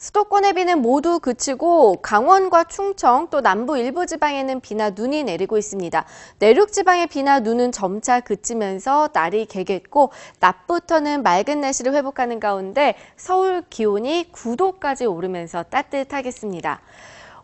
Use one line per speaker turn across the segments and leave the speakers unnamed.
수도권의 비는 모두 그치고 강원과 충청 또 남부 일부 지방에는 비나 눈이 내리고 있습니다. 내륙 지방의 비나 눈은 점차 그치면서 날이 개겠고 낮부터는 맑은 날씨를 회복하는 가운데 서울 기온이 9도까지 오르면서 따뜻하겠습니다.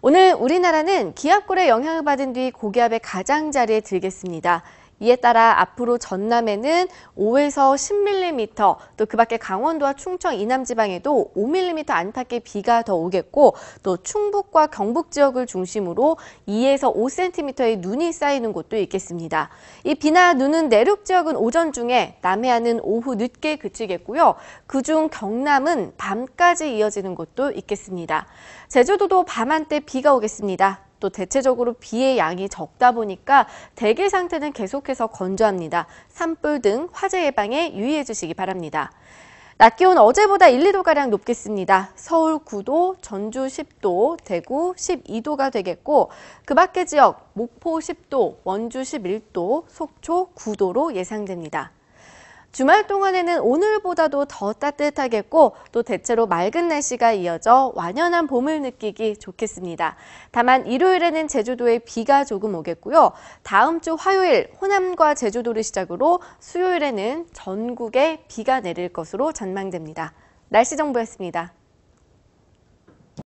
오늘 우리나라는 기압골의 영향을 받은 뒤 고기압의 가장자리에 들겠습니다. 이에 따라 앞으로 전남에는 5에서 10mm, 또 그 밖에 강원도와 충청 이남 지방에도 5mm 안팎의 비가 더 오겠고 또 충북과 경북 지역을 중심으로 2에서 5cm의 눈이 쌓이는 곳도 있겠습니다. 이 비나 눈은 내륙 지역은 오전 중에 남해안은 오후 늦게 그치겠고요. 그 중 경남은 밤까지 이어지는 곳도 있겠습니다. 제주도도 밤한때 비가 오겠습니다. 또 대체적으로 비의 양이 적다 보니까 대기 상태는 계속해서 건조합니다. 산불 등 화재 예방에 유의해 주시기 바랍니다. 낮 기온 어제보다 1, 2도가량 높겠습니다. 서울 9도, 전주 10도, 대구 12도가 되겠고 그 밖의 지역 목포 10도, 원주 11도, 속초 9도로 예상됩니다. 주말 동안에는 오늘보다도 더 따뜻하겠고 또 대체로 맑은 날씨가 이어져 완연한 봄을 느끼기 좋겠습니다. 다만 일요일에는 제주도에 비가 조금 오겠고요. 다음 주 화요일 호남과 제주도를 시작으로 수요일에는 전국에 비가 내릴 것으로 전망됩니다. 날씨 정보였습니다.